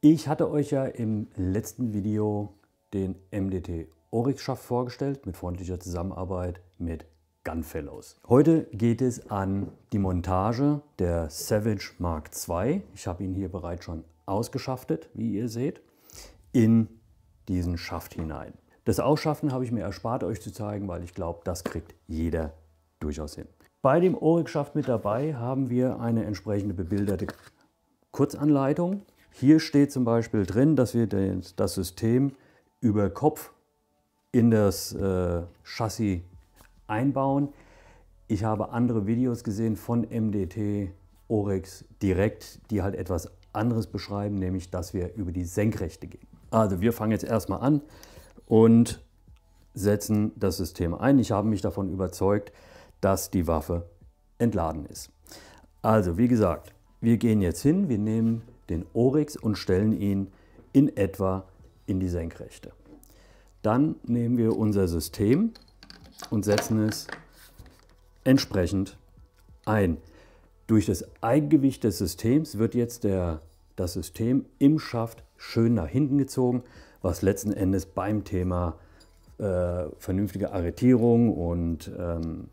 Ich hatte euch ja im letzten Video den MDT Oryx-Schaft vorgestellt mit freundlicher Zusammenarbeit mit Gunfellows. Heute geht es an die Montage der Savage Mark II. Ich habe ihn hier bereits schon ausgeschaftet, wie ihr seht, in diesen Schaft hinein. Das Ausschaffen habe ich mir erspart, euch zu zeigen, weil ich glaube, das kriegt jeder durchaus hin. Bei dem Oryx-Schaft mit dabei haben wir eine entsprechende bebilderte Kurzanleitung hier steht zum Beispiel drin, dass wir das System über Kopf in das äh, Chassis einbauen. Ich habe andere Videos gesehen von MDT Oryx direkt, die halt etwas anderes beschreiben, nämlich dass wir über die Senkrechte gehen. Also wir fangen jetzt erstmal an und setzen das System ein. Ich habe mich davon überzeugt, dass die Waffe entladen ist. Also wie gesagt, wir gehen jetzt hin, wir nehmen den Oryx und stellen ihn in etwa in die Senkrechte. Dann nehmen wir unser System und setzen es entsprechend ein. Durch das Eigengewicht des Systems wird jetzt der, das System im Schaft schön nach hinten gezogen, was letzten Endes beim Thema äh, vernünftige Arretierung und, ähm,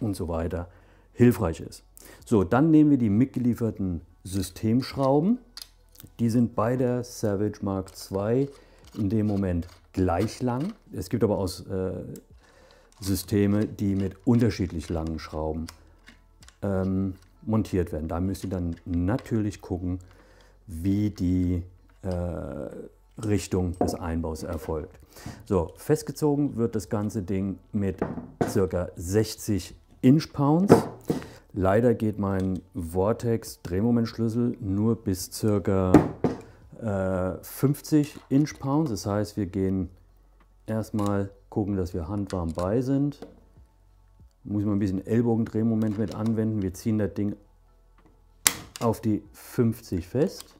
und so weiter hilfreich ist. So, dann nehmen wir die mitgelieferten Systemschrauben die sind bei der Savage Mark II in dem Moment gleich lang. Es gibt aber auch äh, Systeme, die mit unterschiedlich langen Schrauben ähm, montiert werden. Da müsst ihr dann natürlich gucken, wie die äh, Richtung des Einbaus erfolgt. So, festgezogen wird das ganze Ding mit ca. 60 Inch-Pounds. Leider geht mein Vortex-Drehmomentschlüssel nur bis circa äh, 50 Inch-Pounds. Das heißt, wir gehen erstmal gucken, dass wir handwarm bei sind. Muss man ein bisschen Ellbogendrehmoment mit anwenden. Wir ziehen das Ding auf die 50 fest.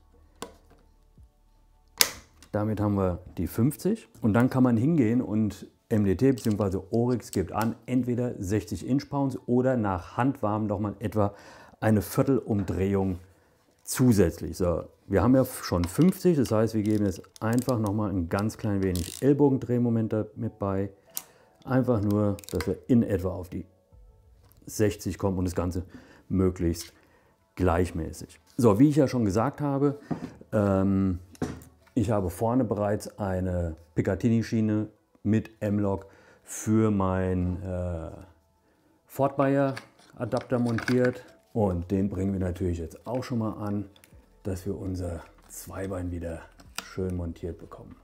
Damit haben wir die 50 und dann kann man hingehen und MDT bzw. Oryx gibt an, entweder 60 Inch-Pounds oder nach Handwarmen nochmal etwa eine Viertelumdrehung zusätzlich. So, wir haben ja schon 50, das heißt, wir geben jetzt einfach nochmal ein ganz klein wenig Ellbogendrehmoment mit bei. Einfach nur, dass wir in etwa auf die 60 kommen und das Ganze möglichst gleichmäßig. So, wie ich ja schon gesagt habe, ähm, ich habe vorne bereits eine Picatinny-Schiene mit M-Log für meinen äh, Fortwire Adapter montiert. Und den bringen wir natürlich jetzt auch schon mal an, dass wir unser Zweibein wieder schön montiert bekommen.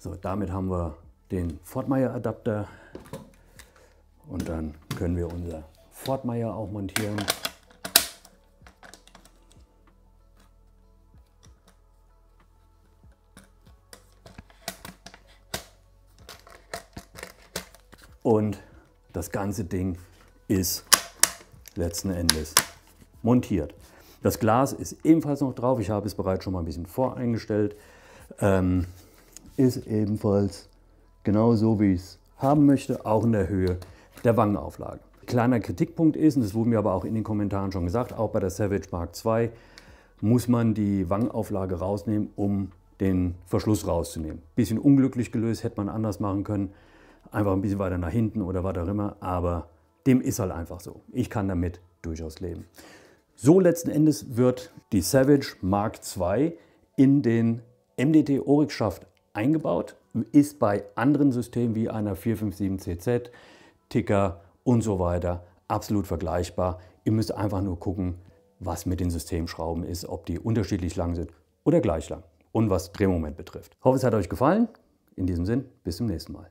So, damit haben wir den Fortmeier Adapter und dann können wir unser Fortmeier auch montieren. und das ganze Ding ist letzten Endes montiert. Das Glas ist ebenfalls noch drauf. Ich habe es bereits schon mal ein bisschen voreingestellt. Ähm, ist ebenfalls genau so, wie ich es haben möchte, auch in der Höhe der Wangenauflage. Kleiner Kritikpunkt ist, und das wurde mir aber auch in den Kommentaren schon gesagt, auch bei der Savage Mark II muss man die Wangenauflage rausnehmen, um den Verschluss rauszunehmen. Bisschen unglücklich gelöst, hätte man anders machen können einfach ein bisschen weiter nach hinten oder was auch immer, aber dem ist halt einfach so. Ich kann damit durchaus leben. So letzten Endes wird die Savage Mark II in den MDT Oryx-Schaft eingebaut, ist bei anderen Systemen wie einer 457CZ, Ticker und so weiter absolut vergleichbar. Ihr müsst einfach nur gucken, was mit den Systemschrauben ist, ob die unterschiedlich lang sind oder gleich lang und was Drehmoment betrifft. Ich hoffe, es hat euch gefallen. In diesem Sinn, bis zum nächsten Mal.